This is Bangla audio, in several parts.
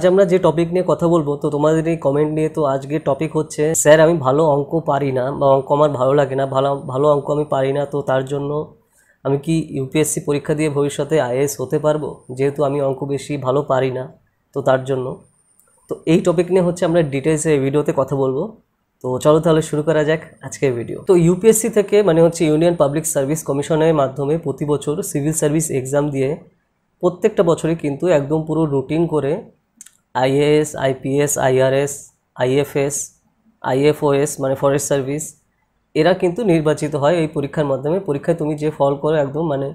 আজ আচ্ছা, আমরা যে টপিক নিয়ে কথা বলবো তো তোমাদের এই কমেন্ট নিয়ে তো আজকে টপিক হচ্ছে স্যার আমি ভালো অঙ্ক পারি না বা অঙ্ক আমার ভালো লাগে না ভালো ভালো অঙ্ক আমি পারি না তো তার জন্য আমি কি ইউপিএসসি পরীক্ষা দিয়ে ভবিষ্যতে আইএস হতে পারবো যেহেতু আমি অঙ্ক বেশি ভালো পারি না তো তার জন্য তো এই টপিক নিয়ে হচ্ছে আমরা ডিটেলসে এই ভিডিওতে কথা বলবো তো চলো তাহলে শুরু করা যাক আজকের ভিডিও তো ইউপিএসসি থেকে মানে হচ্ছে ইউনিয়ন পাবলিক সার্ভিস কমিশনের মাধ্যমে প্রতি বছর সিভিল সার্ভিস এক্সাম দিয়ে প্রত্যেকটা বছরই কিন্তু একদম পুরো রুটিন করে IAS IPS IRS IFS IFoS মানে ফরেস্ট সার্ভিস এরা কিন্তু নির্বাচিত হয় এই পরীক্ষার মাধ্যমে পরীক্ষায় তুমি যে ফল করো একদম মানে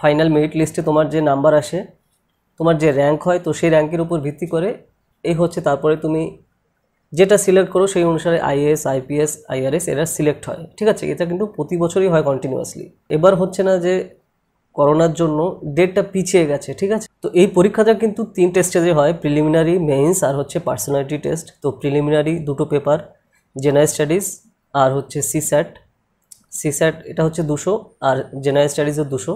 ফাইনাল মেরিট লিস্টে তোমার যে নাম্বার আসে তোমার যে র্যাঙ্ক হয় তো সেই র্যাঙ্কের উপর ভিত্তি করে এই হচ্ছে তারপরে তুমি যেটা সিলেক্ট করো সেই অনুসারে আইএএস আইপিএস আইআরএস এরা সিলেক্ট হয় ঠিক আছে এটা কিন্তু প্রতি বছরই হয় কন্টিনিউয়াসলি এবার হচ্ছে না যে করোনার জন্য ডেটটা পিছিয়ে গেছে ঠিক আছে তো এই পরীক্ষাটা কিন্তু তিনটে স্টেজে হয় প্রিলিমিনারি মেইনস আর হচ্ছে পার্সোনালিটি টেস্ট তো প্রিলিমিনারি দুটো পেপার জেনারেল স্টাডিজ আর হচ্ছে সিস্যাট সিস্যাট এটা হচ্ছে দুশো আর জেনারেল স্টাডিজও দুশো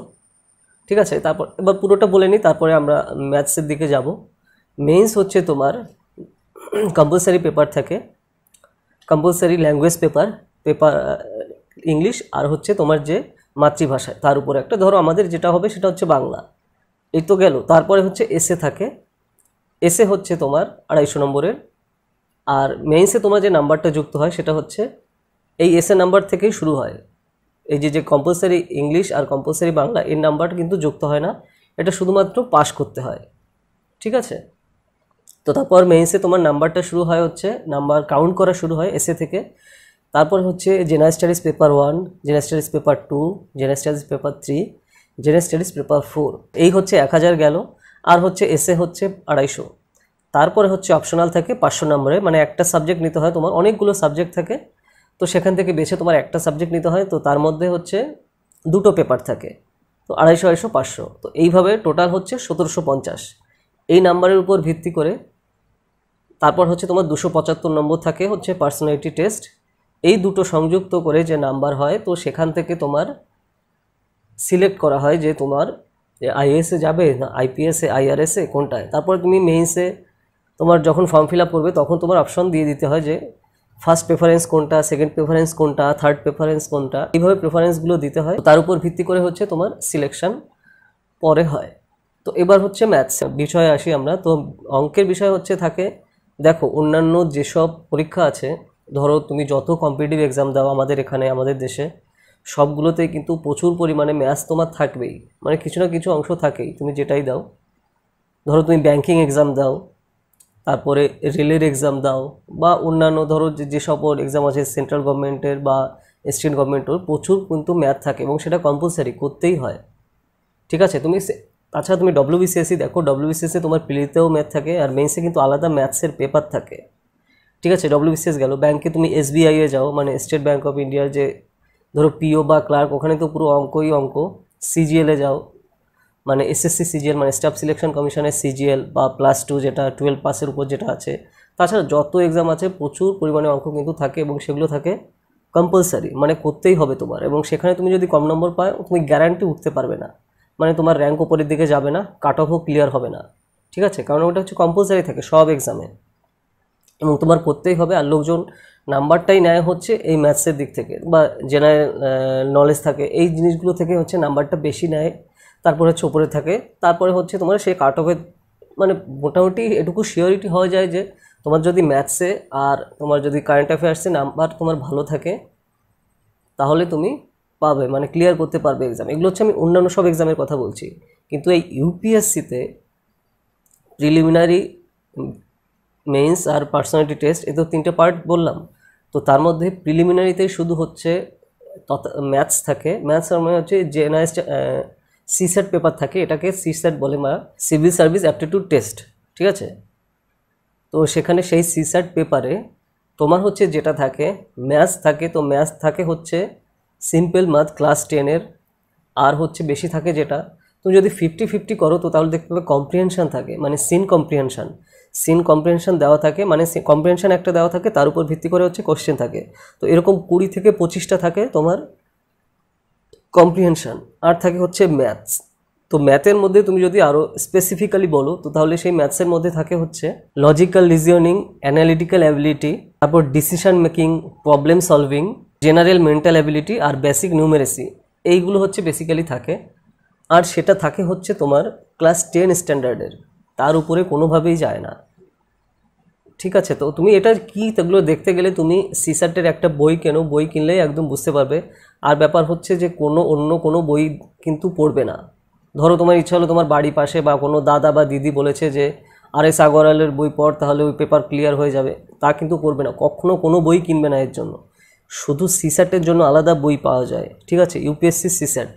ঠিক আছে তারপর এবার পুরোটা বলে নিই তারপরে আমরা ম্যাথসের দিকে যাব মেইনস হচ্ছে তোমার কম্পালসারি পেপার থাকে compulsory language paper paper English আর হচ্ছে তোমার যে মাতৃভাষায় তার উপরে একটা ধরো আমাদের যেটা হবে সেটা হচ্ছে বাংলা এই তো গেল তারপরে হচ্ছে এসে থাকে এসে হচ্ছে তোমার আড়াইশো নম্বরের আর মেইন্সে তোমার যে নাম্বারটা যুক্ত হয় সেটা হচ্ছে এই এসে নাম্বার থেকেই শুরু হয় এই যে যে কম্পালসারি ইংলিশ আর কম্পালসারি বাংলা এর নাম্বারটা কিন্তু যুক্ত হয় না এটা শুধুমাত্র পাস করতে হয় ঠিক আছে তো তারপর মেইনসে তোমার নাম্বারটা শুরু হয় হচ্ছে নাম্বার কাউন্ট করা শুরু হয় এসে থেকে তারপর হচ্ছে general studies paper one general studies paper two general studies paper three general studies paper four এই হচ্ছে এক হাজার গেল আর হচ্ছে এসে হচ্ছে আড়াইশো তারপরে হচ্ছে অপশনাল থাকে পাঁচশো নম্বরে মানে একটা সাবজেক্ট নিতে হয় তোমার অনেকগুলো সাবজেক্ট থাকে তো সেখান থেকে বেছে তোমার একটা সাবজেক্ট নিতে হয় তো তার মধ্যে হচ্ছে দুটো পেপার থাকে তো আড়াইশো আড়াইশো পাঁচশো তো এইভাবে টোটাল হচ্ছে সতেরোশো পঞ্চাশ এই নাম্বারের উপর ভিত্তি করে তারপর হচ্ছে তোমার দুশো পঁচাত্তর নম্বর থাকে হচ্ছে পার্সোনালিটি টেস্ট এই দুটো সংযুক্ত করে যে নাম্বার হয় তো সেখান থেকে তোমার সিলেক্ট করা হয় যে তোমার আইএসে যাবে না আইপিএসে আইআরএসে কোনটায় তারপর তুমি মেইনসে তোমার যখন ফর্ম ফিল আপ করবে তখন তোমার অপশন দিয়ে দিতে হয় যে ফার্স্ট প্রেফারেন্স কোনটা সেকেন্ড প্রেফারেন্স কোনটা থার্ড প্রেফারেন্স কোনটা এইভাবে প্রেফারেন্সগুলো দিতে হয় তার উপর ভিত্তি করে হচ্ছে তোমার সিলেকশন পরে হয় তো এবার হচ্ছে ম্যাথস বিষয়ে আসি আমরা তো অঙ্কের বিষয় হচ্ছে থাকে দেখো অন্যান্য যেসব পরীক্ষা আছে ধরো তুমি যত কম্পিটিটিভ এক্সাম দাও আমাদের এখানে আমাদের দেশে সবগুলোতে কিন্তু প্রচুর পরিমাণে ম্যাথস তোমার থাকবেই মানে কিছু না কিছু অংশ থাকেই তুমি যেটাই দাও ধরো তুমি ব্যাংকিং এক্সাম দাও তারপরে রেলের এক্সাম দাও বা অন্যান্য ধরো যে সকল এক্সাম আছে সেন্ট্রাল গভর্নমেন্টের বা স্টেট গভর্নমেন্টের প্রচুর কিন্তু ম্যাথ থাকে এবং সেটা কম্পালসারি করতেই হয় ঠিক আছে তুমি তাছাড়া তুমি ডব্লিউবিসিএসি দেখো ডব্লিউবিসিএসি তোমার প্লিতেও ম্যাথ থাকে আর মেন্সে কিন্তু আলাদা ম্যাথসের পেপার থাকে ঠিক আছে ডব্লিউবিসিএস গেল ব্যাংকে তুমি এ যাও মানে স্টেট ব্যাঙ্ক অফ ইন্ডিয়ার যে ধরো পিও বা ক্লার্ক ওখানে তো পুরো অঙ্কই অঙ্ক সিজিএলে যাও মানে এসএসসি সিজিএল মানে স্টাফ সিলেকশন কমিশনের সিজিএল বা প্লাস টু যেটা টুয়েলভ পাসের উপর যেটা আছে তাছাড়া যত এক্সাম আছে প্রচুর পরিমাণে অঙ্ক কিন্তু থাকে এবং সেগুলো থাকে কম্পালসারি মানে করতেই হবে তোমার এবং সেখানে তুমি যদি কম নম্বর পাও তুমি গ্যারান্টি উঠতে পারবে না মানে তোমার র্যাঙ্ক উপরের দিকে যাবে না কাট অফও ক্লিয়ার হবে না ঠিক আছে কারণ ওটা হচ্ছে কম্পালসারি থাকে সব এক্সামে এবং তোমার করতেই হবে আর লোকজন নাম্বারটাই নেয় হচ্ছে এই ম্যাথসের দিক থেকে বা জেনারেল নলেজ থাকে এই জিনিসগুলো থেকে হচ্ছে নাম্বারটা বেশি নেয় তারপরে হচ্ছে ওপরে থাকে তারপরে হচ্ছে তোমার সেই কাট অফের মানে মোটামুটি এটুকু শিওরিটি হওয়া যায় যে তোমার যদি ম্যাথসে আর তোমার যদি কারেন্ট অ্যাফেয়ার্সে নাম্বার তোমার ভালো থাকে তাহলে তুমি পাবে মানে ক্লিয়ার করতে পারবে এক্সাম এগুলো হচ্ছে আমি অন্যান্য সব এক্সামের কথা বলছি কিন্তু এই ইউপিএসসিতে প্রিলিমিনারি মেন্স আর পার্সোনালিটি টেস্ট এ তো তিনটে পার্ট বললাম তো তার মধ্যে প্রিলিমিনারিতে শুধু হচ্ছে ম্যাথস থাকে ম্যাথস মানে হচ্ছে জেনারেল সিস্যাট পেপার থাকে এটাকে সিস্যাট বলে মা সিভিল সার্ভিস অ্যাপটিটিউড টেস্ট ঠিক আছে তো সেখানে সেই সিস্যাট পেপারে তোমার হচ্ছে যেটা থাকে ম্যাথস থাকে তো ম্যাথস থাকে হচ্ছে সিম্পল ম্যাথ ক্লাস টেনের আর হচ্ছে বেশি থাকে যেটা তুমি যদি ফিফটি ফিফটি করো তো তাহলে দেখতে পাবে কম্প্রিহেনশান থাকে মানে সিন কম্প্রিহেনশান সিন কম্প্রেনশন দেওয়া থাকে মানে কম্প্রেনশন একটা দেওয়া থাকে তার উপর ভিত্তি করে হচ্ছে কোশ্চেন থাকে তো এরকম কুড়ি থেকে পঁচিশটা থাকে তোমার কম্প্রিহেনশান আর থাকে হচ্ছে ম্যাথস তো ম্যাথের মধ্যে তুমি যদি আরও স্পেসিফিক্যালি বলো তো তাহলে সেই ম্যাথসের মধ্যে থাকে হচ্ছে লজিক্যাল রিজনিং অ্যানালিটিক্যাল অ্যাবিলিটি তারপর decision making problem solving general mental ability আর বেসিক নিউমেরেসি এইগুলো হচ্ছে বেসিক্যালি থাকে আর সেটা থাকে হচ্ছে তোমার ক্লাস টেন স্ট্যান্ডার্ডের তার উপরে কোনোভাবেই যায় না ঠিক আছে তো তুমি এটা কি তাগুলো দেখতে গেলে তুমি সিসার্টের একটা বই কেনো বই কিনলেই একদম বুঝতে পারবে আর ব্যাপার হচ্ছে যে কোনো অন্য কোনো বই কিন্তু পড়বে না ধরো তোমার ইচ্ছা হলো তোমার বাড়ি পাশে বা কোনো দাদা বা দিদি বলেছে যে আর এস আগরওয়ালের বই পড় তাহলে ওই পেপার ক্লিয়ার হয়ে যাবে তা কিন্তু করবে না কখনো কোনো বই কিনবে না এর জন্য শুধু সিস্যাটের জন্য আলাদা বই পাওয়া যায় ঠিক আছে ইউপিএসসি সিস্যাট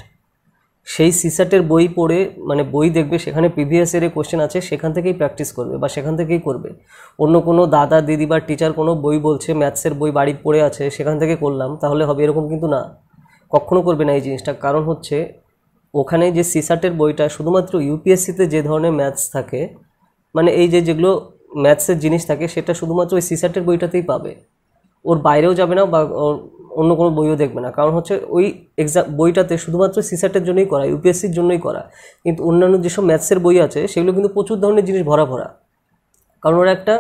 সেই সিস্যাটের বই পড়ে মানে বই দেখবে সেখানে প্রিভিয়াস ইয়ারে কোশ্চেন আছে সেখান থেকেই প্র্যাকটিস করবে বা সেখান থেকেই করবে অন্য কোনো দাদা দিদি বা টিচার কোনো বই বলছে ম্যাথসের বই বাড়ি পড়ে আছে সেখান থেকে করলাম তাহলে হবে এরকম কিন্তু না কখনও করবে না এই জিনিসটা কারণ হচ্ছে ওখানে যে সিসাটের বইটা শুধুমাত্র ইউপিএসসিতে যে ধরনের ম্যাথস থাকে মানে এই যে যেগুলো ম্যাথসের জিনিস থাকে সেটা শুধুমাত্র ওই সিসাটের বইটাতেই পাবে ওর বাইরেও যাবে না বা অন্য কোনো বইও দেখবে না কারণ হচ্ছে ওই এক্সাম বইটাতে শুধুমাত্র সিস্যাটের জন্যই করা ইউপিএসসির জন্যই করা কিন্তু অন্যান্য যেসব ম্যাথসের বই আছে সেগুলো কিন্তু প্রচুর ধরনের জিনিস ভরা ভরা কারণ ওরা একটা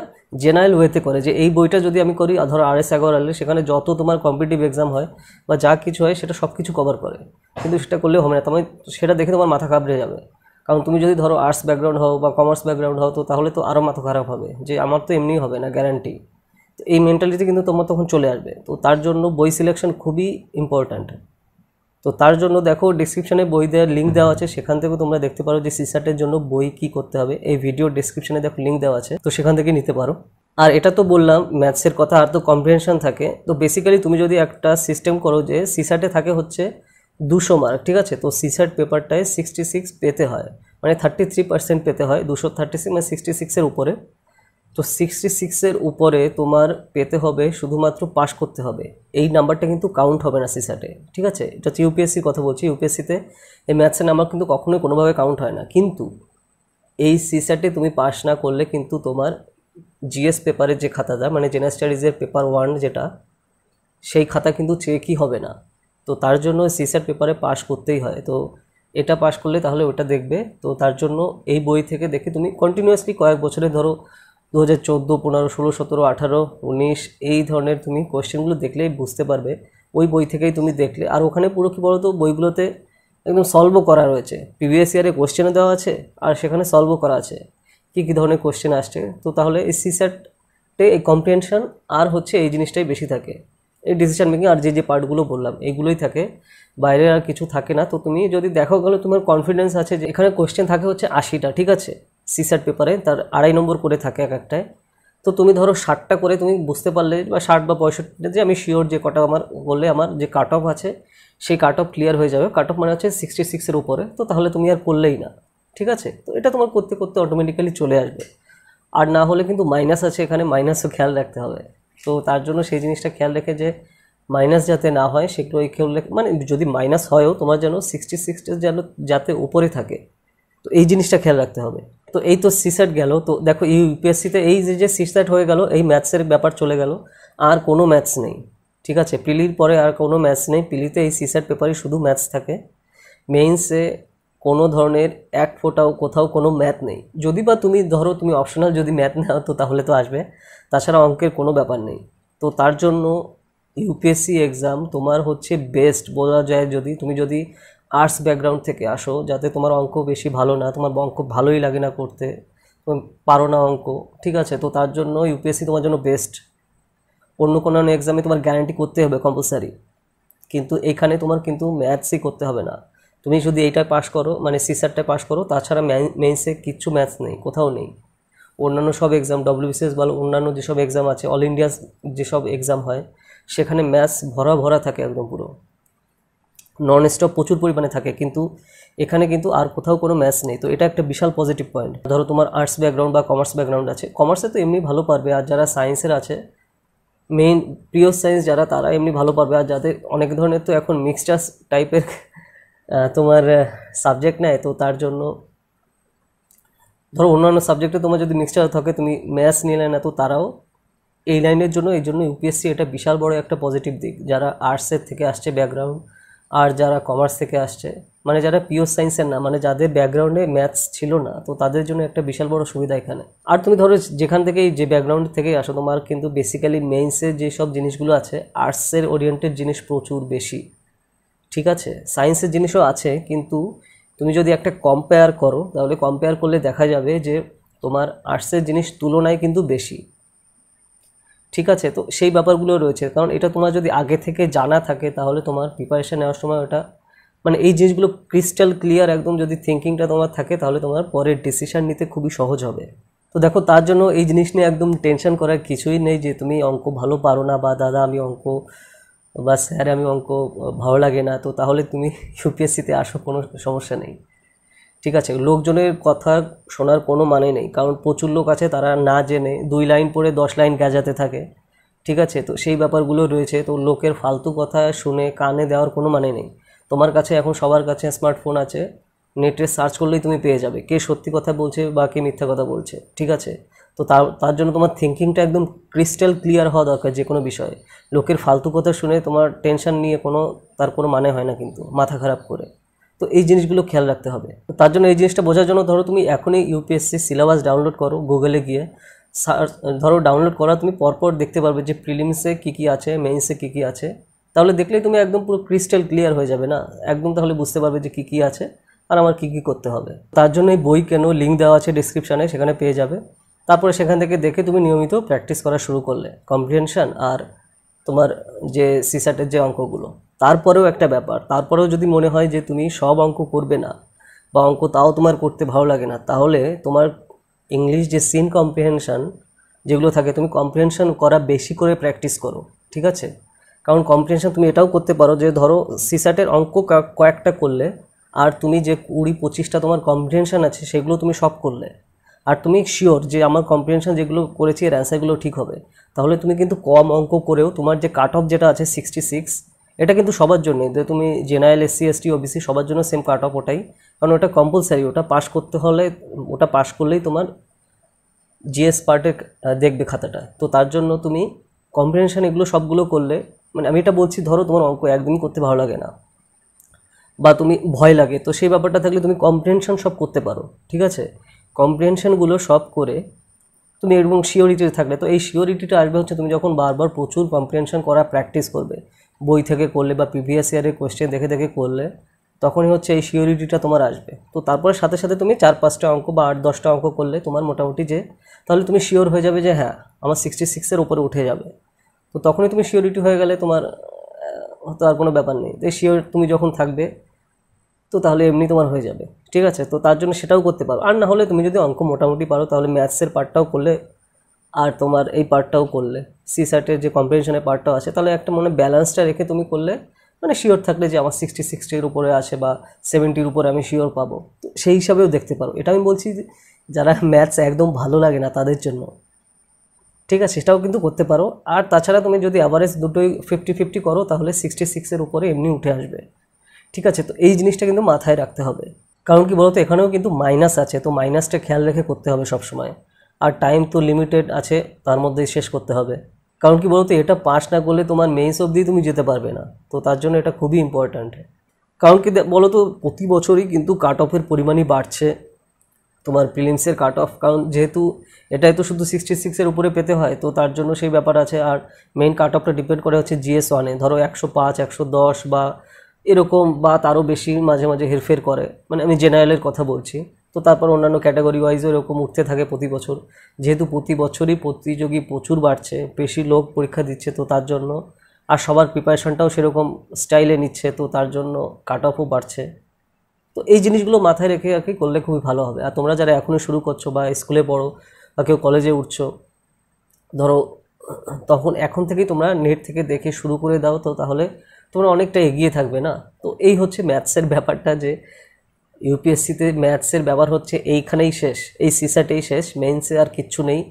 জেনারেল ওয়েতে করে যে এই বইটা যদি আমি করি ধরো আর এস এগারো আলে সেখানে যত তোমার কম্পিটিটিভ এক্সাম হয় বা যা কিছু হয় সেটা সব কিছু কভার করে কিন্তু সেটা করলেও হবে না তোমার সেটা দেখে তোমার মাথা কাবড়ে যাবে কারণ তুমি যদি ধরো আর্টস ব্যাকগ্রাউন্ড হও বা কমার্স ব্যাকগ্রাউন্ড হও তো তাহলে তো আরও মাথা খারাপ হবে যে আমার তো এমনিই হবে না গ্যারান্টি এই মেন্টালিটি কিন্তু তোমার তখন চলে আসবে তো তার জন্য বই সিলেকশন খুবই ইম্পর্ট্যান্ট তো তার জন্য দেখো ডিসক্রিপশানে বই দেওয়ার লিঙ্ক দেওয়া আছে সেখান থেকেও তোমরা দেখতে পারো যে সিসাটের জন্য বই কি করতে হবে এই ভিডিও ডিসক্রিপশানে দেখো লিঙ্ক দেওয়া আছে তো সেখান থেকে নিতে পারো আর এটা তো বললাম ম্যাথসের কথা আর তো কম্প্রিহেনশন থাকে তো বেসিক্যালি তুমি যদি একটা সিস্টেম করো যে সিসাটে থাকে হচ্ছে দুশো মার্ক ঠিক আছে তো সিসাট পেপারটায় সিক্সটি সিক্স পেতে হয় মানে থার্টি থ্রি পার্সেন্ট পেতে হয় দুশো থার্টি সিক্স মানে সিক্সটি সিক্সের উপরে তো সিক্সটি সিক্সের উপরে তোমার পেতে হবে শুধুমাত্র পাশ করতে হবে এই নাম্বারটা কিন্তু কাউন্ট হবে না সিস্যাটে ঠিক আছে এটা হচ্ছে ইউপিএসসি কথা বলছি ইউপিএসসিতে এই ম্যাথসের নাম্বার কিন্তু কখনোই কোনোভাবে কাউন্ট হয় না কিন্তু এই সিস্যাটে তুমি পাশ না করলে কিন্তু তোমার জিএস পেপারের যে খাতাটা মানে জেনারেল স্টাডিজের পেপার ওয়ান যেটা সেই খাতা কিন্তু চেকই হবে না তো তার জন্য সিস্যাট পেপারে পাশ করতেই হয় তো এটা পাশ করলে তাহলে ওটা দেখবে তো তার জন্য এই বই থেকে দেখে তুমি কন্টিনিউয়াসলি কয়েক বছরে ধরো দু হাজার চোদ্দো পনেরো ষোলো সতেরো আঠারো উনিশ এই ধরনের তুমি কোয়েশ্চেনগুলো দেখলেই বুঝতে পারবে ওই বই থেকেই তুমি দেখলে আর ওখানে পুরো কী বলো তো বইগুলোতে একদম সলভও করা রয়েছে প্রিভিয়াস ইয়ারে কোয়েশ্চেনও দেওয়া আছে আর সেখানে সলভও করা আছে কী কী ধরনের কোয়েশ্চেন আসছে তো তাহলে এই সিস্যাটে এই কম্প্রিহেনশন আর হচ্ছে এই জিনিসটাই বেশি থাকে এই ডিসিশন মেকিং আর যে যে পার্টগুলো বললাম এইগুলোই থাকে বাইরে আর কিছু থাকে না তো তুমি যদি দেখো গেলে তোমার কনফিডেন্স আছে যে এখানে কোয়েশ্চেন থাকে হচ্ছে আশিটা ঠিক আছে সার্ট পেপারে তার আড়াই নম্বর করে থাকে এক একটায় তো তুমি ধরো ষাটটা করে তুমি বুঝতে পারলে বা ষাট বা পঁয়ষট্টিটা যে আমি শিওর যে কটা আমার বললে আমার যে কাট অফ আছে সেই কাট অফ ক্লিয়ার হয়ে যাবে কাট অফ মানে হচ্ছে সিক্সটি সিক্সের উপরে তো তাহলে তুমি আর করলেই না ঠিক আছে তো এটা তোমার করতে করতে অটোমেটিক্যালি চলে আসবে আর না হলে কিন্তু মাইনাস আছে এখানে মাইনাসও খেয়াল রাখতে হবে তো তার জন্য সেই জিনিসটা খেয়াল রেখে যে মাইনাস যাতে না হয় সেগুলো এই খেয়াল রেখে মানে যদি মাইনাস হয়ও তোমার যেন সিক্সটি সিক্সটি যেন যাতে উপরে থাকে তো এই জিনিসটা খেয়াল রাখতে হবে তো এই তো সিসেট গেল তো দেখো ইউপিএসসিতে এই যে যে সিসেট হয়ে গেল এই ম্যাথসের ব্যাপার চলে গেল আর কোনো ম্যাথস নেই ঠিক আছে পিলির পরে আর কোনো ম্যাথস নেই পিলিতে এই সিসেট পেপারই শুধু ম্যাথস থাকে মেইনসে কোনো ধরনের এক ফোটাও কোথাও কোনো ম্যাথ নেই যদি বা তুমি ধরো তুমি অপশনাল যদি ম্যাথ নাও তো তাহলে তো আসবে তাছাড়া অঙ্কের কোনো ব্যাপার নেই তো তার জন্য ইউপিএসসি এক্সাম তোমার হচ্ছে বেস্ট বলা যায় যদি তুমি যদি আর্টস ব্যাকগ্রাউন্ড থেকে আসো যাতে তোমার অঙ্ক বেশি ভালো না তোমার অঙ্ক ভালোই লাগে না করতে পারো না অঙ্ক ঠিক আছে তো তার জন্য ইউপিএসসি তোমার জন্য বেস্ট অন্য কোনো এক্সামে তোমার গ্যারান্টি করতে হবে কম্পালসারি কিন্তু এখানে তোমার কিন্তু ম্যাথসই করতে হবে না তুমি যদি এইটায় পাশ করো মানে সিসারটায় পাশ করো তাছাড়া মেন্সে কিচ্ছু ম্যাথস নেই কোথাও নেই অন্যান্য সব এক্সাম ডব্লিউবিসিএস বলো অন্যান্য যেসব এক্সাম আছে অল ইন্ডিয়া যেসব এক্সাম হয় সেখানে ম্যাথস ভরা ভরা থাকে একদম পুরো নন স্টপ প্রচুর পরিমাণে থাকে কিন্তু এখানে কিন্তু আর কোথাও কোনো ম্যাথস নেই তো এটা একটা বিশাল পজিটিভ পয়েন্ট ধরো তোমার আর্টস ব্যাকগ্রাউন্ড বা কমার্স ব্যাকগ্রাউন্ড আছে কমার্সে তো এমনি ভালো পারবে আর যারা সায়েন্সের আছে মেইন প্রিয় সায়েন্স যারা তারা এমনি ভালো পারবে আর যাদের অনেক ধরনের তো এখন মিক্সচার টাইপের তোমার সাবজেক্ট নেয় তো তার জন্য ধরো অন্যান্য সাবজেক্টে তোমার যদি মিক্সচার থাকে তুমি ম্যাথস নেয় না তো তারাও এই লাইনের জন্য এই জন্য ইউপিএসসি এটা বিশাল বড় একটা পজিটিভ দিক যারা আর্টসের থেকে আসছে ব্যাকগ্রাউন্ড আর যারা কমার্স থেকে আসছে মানে যারা পিওর সায়েন্সের না মানে যাদের ব্যাকগ্রাউন্ডে ম্যাথস ছিল না তো তাদের জন্য একটা বিশাল বড় সুবিধা এখানে আর তুমি ধরো যেখান থেকেই যে ব্যাকগ্রাউন্ড থেকেই আসো তোমার কিন্তু বেসিক্যালি মেইনসের যে সব জিনিসগুলো আছে আর্টসের ওরিয়েন্টেড জিনিস প্রচুর বেশি ঠিক আছে সায়েন্সের জিনিসও আছে কিন্তু তুমি যদি একটা কম্পেয়ার করো তাহলে কম্পেয়ার করলে দেখা যাবে যে তোমার আর্টসের জিনিস তুলনায় কিন্তু বেশি ঠিক আছে তো সেই ব্যাপারগুলো রয়েছে কারণ এটা তোমার যদি আগে থেকে জানা থাকে তাহলে তোমার প্রিপারেশান নেওয়ার সময় ওটা মানে এই জিনিসগুলো ক্রিস্টাল ক্লিয়ার একদম যদি থিঙ্কিংটা তোমার থাকে তাহলে তোমার পরের ডিসিশান নিতে খুবই সহজ হবে তো দেখো তার জন্য এই জিনিস নিয়ে একদম টেনশন করার কিছুই নেই যে তুমি অঙ্ক ভালো পারো না বা দাদা আমি অঙ্ক বা স্যার আমি অঙ্ক ভালো লাগে না তো তাহলে তুমি ইউপিএসসিতে আসো কোনো সমস্যা নেই ঠিক আছে লোকজনের কথা শোনার কোনো মানে নেই কারণ প্রচুর লোক আছে তারা না জেনে দুই লাইন পরে দশ লাইন গ্যাজাতে থাকে ঠিক আছে তো সেই ব্যাপারগুলো রয়েছে তো লোকের ফালতু কথা শুনে কানে দেওয়ার কোনো মানে নেই তোমার কাছে এখন সবার কাছে স্মার্টফোন আছে নেটে সার্চ করলেই তুমি পেয়ে যাবে কে সত্যি কথা বলছে বা কে মিথ্যা কথা বলছে ঠিক আছে তো তার তার জন্য তোমার থিঙ্কিংটা একদম ক্রিস্টাল ক্লিয়ার হওয়া দরকার যে কোনো বিষয়ে লোকের ফালতু কথা শুনে তোমার টেনশন নিয়ে কোনো তার কোনো মানে হয় না কিন্তু মাথা খারাপ করে তো এই জিনিসগুলো খেয়াল রাখতে হবে তার জন্য এই জিনিসটা বোঝার জন্য ধরো তুমি এখনই ইউপিএসসি সিলেবাস ডাউনলোড করো গুগলে গিয়ে সার্চ ধরো ডাউনলোড করা তুমি পরপর দেখতে পারবে যে প্রিলিমসে কী কী আছে মেইনসে কী কী আছে তাহলে দেখলেই তুমি একদম পুরো ক্রিস্টাল ক্লিয়ার হয়ে যাবে না একদম তাহলে বুঝতে পারবে যে কী কী আছে আর আমার কী কী করতে হবে তার জন্য এই বই কেন লিঙ্ক দেওয়া আছে ডিসক্রিপশানে সেখানে পেয়ে যাবে তারপরে সেখান থেকে দেখে তুমি নিয়মিত প্র্যাকটিস করা শুরু করলে কম্প্রিহেনশান আর তোমার যে সিসাটের যে অঙ্কগুলো তারপরেও একটা ব্যাপার তারপরেও যদি মনে হয় যে তুমি সব অঙ্ক করবে না বা অঙ্ক তাও তোমার করতে ভালো লাগে না তাহলে তোমার ইংলিশ যে সিন কম্প্রিহেনশান যেগুলো থাকে তুমি কম্প্রিহেনশান করা বেশি করে প্র্যাকটিস করো ঠিক আছে কারণ কম্প্রিহেনশান তুমি এটাও করতে পারো যে ধরো সিস্যাটের অঙ্ক কয়েকটা করলে আর তুমি যে কুড়ি পঁচিশটা তোমার কম্প্রিহেনশান আছে সেগুলো তুমি সব করলে আর তুমি শিওর যে আমার কম্প্রিহেনশান যেগুলো করেছি এর অ্যান্সারগুলো ঠিক হবে তাহলে তুমি কিন্তু কম অঙ্ক করেও তোমার যে কাট অফ যেটা আছে সিক্সটি সিক্স এটা কিন্তু সবার জন্য তুমি জেনারেল এসসি এসটি ওবিসি সবার জন্য সেম কাট অফ ওটাই কারণ ওটা কম্পালসারি ওটা পাস করতে হলে ওটা পাস করলেই তোমার জিএস পার্টে দেখবে খাতাটা তো তার জন্য তুমি কম্প্রিহেনশান এগুলো সবগুলো করলে মানে আমি এটা বলছি ধরো তোমার অঙ্ক একদিন করতে ভালো লাগে না বা তুমি ভয় লাগে তো সেই ব্যাপারটা থাকলে তুমি কম্প্রিহেনশান সব করতে পারো ঠিক আছে কম্প্রিহেনশানগুলো সব করে তুমি এরকম শিওরিটি থাকলে তো এই শিওরিটিটা আসবে হচ্ছে তুমি যখন বারবার প্রচুর কম্প্রিহেনশান করা প্র্যাকটিস করবে বই থেকে করলে বা প্রিভিয়াস ইয়ারের কোয়েশ্চেন দেখে দেখে করলে তখনই হচ্ছে এই শিওরিটিটা তোমার আসবে তো তারপরে সাথে সাথে তুমি চার পাঁচটা অঙ্ক বা আট দশটা অঙ্ক করলে তোমার মোটামুটি যে তাহলে তুমি শিওর হয়ে যাবে যে হ্যাঁ আমার সিক্সটি সিক্সের উপরে উঠে যাবে তো তখনই তুমি শিওরিটি হয়ে গেলে তোমার তো আর কোনো ব্যাপার নেই তো শিওর তুমি যখন থাকবে তো তাহলে এমনি তোমার হয়ে যাবে ঠিক আছে তো তার জন্য সেটাও করতে পারো আর না হলে তুমি যদি অঙ্ক মোটামুটি পারো তাহলে ম্যাথসের পার্টটাও করলে আর তোমার এই পার্টটাও করলে সি সার্টের যে কম্পিটিশনের পার্টটাও আছে তাহলে একটা মনে ব্যালেন্সটা রেখে তুমি করলে মানে শিওর থাকলে যে আমার সিক্সটি সিক্সটির উপরে আছে বা সেভেন্টির উপরে আমি শিওর পাবো তো সেই হিসাবেও দেখতে পারো এটা আমি বলছি যারা ম্যাথস একদম ভালো লাগে না তাদের জন্য ঠিক আছে সেটাও কিন্তু করতে পারো আর তাছাড়া তুমি যদি অ্যাভারেজ দুটোই ফিফটি ফিফটি করো তাহলে সিক্সটি সিক্সের উপরে এমনি উঠে আসবে ঠিক আছে তো এই জিনিসটা কিন্তু মাথায় রাখতে হবে কারণ কি বলতো এখানেও কিন্তু মাইনাস আছে তো মাইনাসটা খেয়াল রেখে করতে হবে সবসময় আর টাইম তো লিমিটেড আছে তার মধ্যে শেষ করতে হবে কারণ কি বলতো এটা পাস না করলে তোমার মেইনস অবধি তুমি যেতে পারবে না তো তার জন্য এটা খুবই ইম্পর্ট্যান্ট কারণ কি বলতো প্রতি বছরই কিন্তু কাট অফের পরিমাণই বাড়ছে তোমার প্রিলিমসের কাট অফ কারণ যেহেতু এটাই তো শুধু সিক্সটি সিক্সের উপরে পেতে হয় তো তার জন্য সেই ব্যাপার আছে আর মেইন কাট অফটা ডিপেন্ড করে হচ্ছে জিএস ওয়ানে ধরো একশো পাঁচ একশো দশ বা এরকম বা তারও বেশি মাঝে মাঝে হেরফের করে মানে আমি জেনারেলের কথা বলছি তো তারপর অন্যান্য ক্যাটাগরি ওয়াইজও এরকম উঠতে থাকে প্রতি বছর যেহেতু প্রতি বছরই প্রতিযোগী প্রচুর বাড়ছে বেশি লোক পরীক্ষা দিচ্ছে তো তার জন্য আর সবার প্রিপারেশনটাও সেরকম স্টাইলে নিচ্ছে তো তার জন্য কাট অফও বাড়ছে তো এই জিনিসগুলো মাথায় রেখে আর কি করলে খুবই ভালো হবে আর তোমরা যারা এখনই শুরু করছো বা স্কুলে পড়ো বা কেউ কলেজে উঠছো ধরো তখন এখন থেকেই তোমরা নেট থেকে দেখে শুরু করে দাও তো তাহলে তোমরা অনেকটা এগিয়ে থাকবে না তো এই হচ্ছে ম্যাথসের ব্যাপারটা যে ইউপিএসসিতে ম্যাথসের ব্যবহার হচ্ছে এইখানেই শেষ এই সিসাটেই শেষ মেইনসে আর কিচ্ছু নেই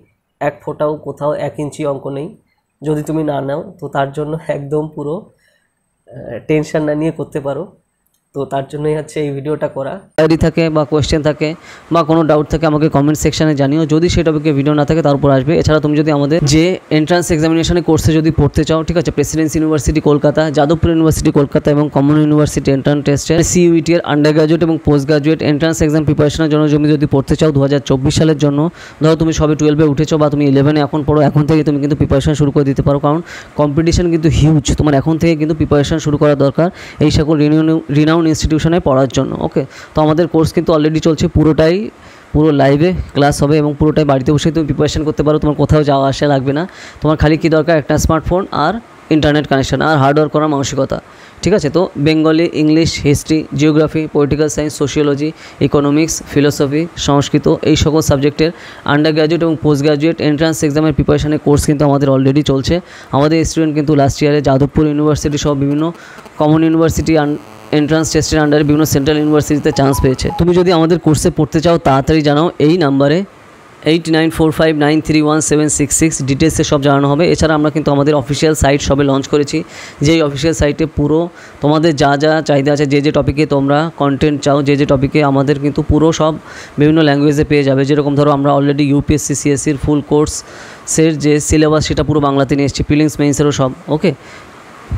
এক ফোটাও কোথাও এক ইঞ্চি অঙ্ক নেই যদি তুমি না নাও তো তার জন্য একদম পুরো টেনশন না নিয়ে করতে পারো তো তার জন্যই হচ্ছে এই ভিডিওটা করা ডায়েরি থাকে বা কোয়েশ্চেন থাকে বা কোনো ডাউট থাকে আমাকে কমেন্ট সেকশানে জানিও যদি সেই টপিকে ভিডিও না থাকে তার উপর আসবে এছাড়া তুমি যদি আমাদের যে এন্ট্রান্স এক্সামিনেশনের কোর্সে যদি পড়তে চাও ঠিক আছে Presidency University Kolkata Jadavpur University Kolkata এবং কমন ইউনিভার্সিটি এন্ট্রান্স টেস্টে সিইউইটি এর আন্ডার e গ্রাজুয়েট এবং পোস্ট গ্রাজুয়েট এন্ট্রান্স এক্সাম প্রিপারেশনের জন্য তুমি যদি পড়তে চাও দু সালের জন্য ধরো তুমি সবে টুয়েলভে উঠেছো বা তুমি ইলেভেনে এখন পড়ো এখন থেকে তুমি কিন্তু প্রিপারেশন শুরু করে দিতে পারো কারণ কম্পিটিশন কিন্তু হিউজ তোমার এখন থেকে কিন্তু প্রিপারেশন শুরু করা দরকার এই সকল রিনিউ রিনাউন ইনস্টিটিউশনে পড়ার জন্য ওকে তো আমাদের কোর্স কিন্তু অলরেডি চলছে পুরোটাই পুরো লাইভে ক্লাস হবে এবং পুরোটাই বাড়িতে বসে তুমি প্রিপারেশন করতে পারো তোমার কোথাও যাওয়া আসা লাগবে না তোমার খালি কী দরকার একটা স্মার্টফোন আর ইন্টারনেট কানেকশন আর হার্ডওয়ার্ক করার মানসিকতা ঠিক আছে তো Bengali English history geography political science sociology economics philosophy Sanskrit এই সকল সাবজেক্টের আন্ডার গ্র্যাজুয়েট এবং পোস্ট গ্র্যাজুয়েট এন্ট্রান্স এক্সামের প্রিপারেশনের কোর্স কিন্তু আমাদের অলরেডি চলছে আমাদের স্টুডেন্ট কিন্তু লাস্ট ইয়ারে যাদবপুর ইউনিভার্সিটি সহ বিভিন্ন কমন ইউনিভার্সিটি এন্ট্রান্স টেস্টের আন্ডারে বিভিন্ন সেন্ট্রাল ইউনিভার্সিটিতে চান্স পেয়েছে তুমি যদি আমাদের কোর্সে পড়তে চাও তাড়াতাড়ি জানাও এই নাম্বারে eight nine four five nine three one seven six six ডিটেলসে সব জানানো হবে এছাড়া আমরা কিন্তু আমাদের অফিসিয়াল সাইট সবে লঞ্চ করেছি যেই অফিসিয়াল সাইটে পুরো তোমাদের যা যা চাহিদা আছে যে যে টপিকে তোমরা কন্টেন্ট চাও যে যে টপিকে আমাদের কিন্তু পুরো সব বিভিন্ন ল্যাঙ্গুয়েজে পেয়ে যাবে যেরকম ধরো আমরা অলরেডি ইউপিএসসি সিএসসির ফুল কোর্স সের যে সিলেবাস সেটা পুরো বাংলাতে নিয়ে এসেছি ফিলিংস মেন্সেরও সব ওকে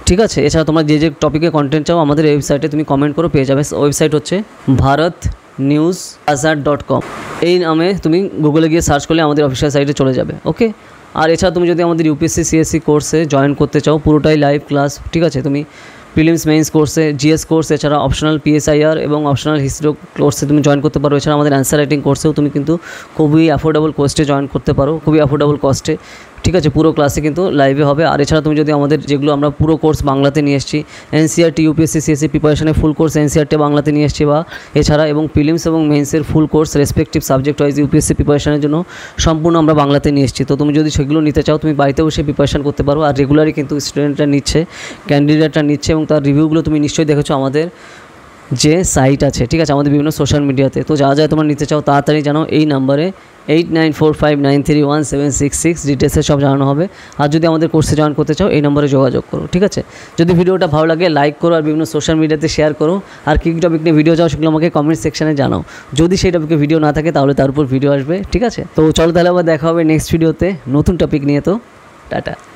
ঠিক আছে এছাড়া তোমরা যে যে টপিকে কন্টেন্ট চাও আমাদের ওয়েবসাইটে তুমি কমেন্ট করো পেয়ে যাবে ওয়েবসাইট হচ্ছে Bharat news Azad dot com এই নামে তুমি গুগলে গিয়ে সার্চ করলে আমাদের অফিসিয়াল সাইটে চলে যাবে ওকে আর এছাড়া তুমি যদি আমাদের ইউপিএসসি সিএসসি কোর্সে জয়েন করতে চাও পুরোটাই লাইভ ক্লাস ঠিক আছে তুমি প্রিলিমস মেইনস কোর্সে জিএস কোর্স এছাড়া অপশনাল পিএসআইআর এবং অপশনাল হিস্ট্রি কোর্সে তুমি জয়েন করতে পারো এছাড়া আমাদের অ্যান্সার রাইটিং কোর্সেও তুমি কিন্তু খুবই অ্যাফোর্ডেবল কোস্টে জয়েন করতে পারো খুবই অ্যাফোর্ডেবল কস্টে ঠিক আছে পুরো ক্লাসে কিন্তু লাইভে হবে আর এছাড়া তুমি যদি আমাদের যেগুলো আমরা পুরো কোর্স বাংলাতে নিয়ে এসেছি এনসিআরটি ইউপিএসসি সিএসসি প্রিপারেশনে ফুল কোর্স এনসিআরটি বাংলাতে নিয়ে এসেছি বা এছাড়া এবং ফিলিমস এবং মেন্সের full course respective subject wise UPSC প্রিপারেশনের জন্য সম্পূর্ণ আমরা বাংলাতে নিয়ে এসেছি তো তুমি যদি সেগুলো নিতে চাও তুমি বাড়িতে বসে প্রিপারেশন করতে পারো আর রেগুলারই কিন্তু স্টুডেন্টরা নিচ্ছে ক্যান্ডিডেটরা নিচ্ছে এবং তার রিভিউগুলো তুমি নিশ্চয়ই দেখেছো আমাদের যে সাইট আছে ঠিক আছে আমাদের বিভিন্ন সোশ্যাল মিডিয়াতে তো যা যা তোমার নিতে চাও তাড়াতাড়ি জানাও এই নাম্বারে eight nine four five nine three one seven six six ডিটেলসে সব জানানো হবে আর যদি আমাদের কোর্সে জয়েন করতে চাও এই নম্বরে যোগাযোগ করো ঠিক আছে যদি ভিডিওটা ভালো লাগে লাইক করো আর বিভিন্ন সোশ্যাল মিডিয়াতে শেয়ার করো আর কী কী টপিক নিয়ে ভিডিও চাও সেগুলো আমাকে কমেন্ট সেকশানে জানাও যদি সেই টপিকে ভিডিও না থাকে তাহলে তার উপর ভিডিও আসবে ঠিক আছে তো চলো তাহলে আবার দেখা হবে নেক্সট ভিডিওতে নতুন টপিক নিয়ে তো টাটা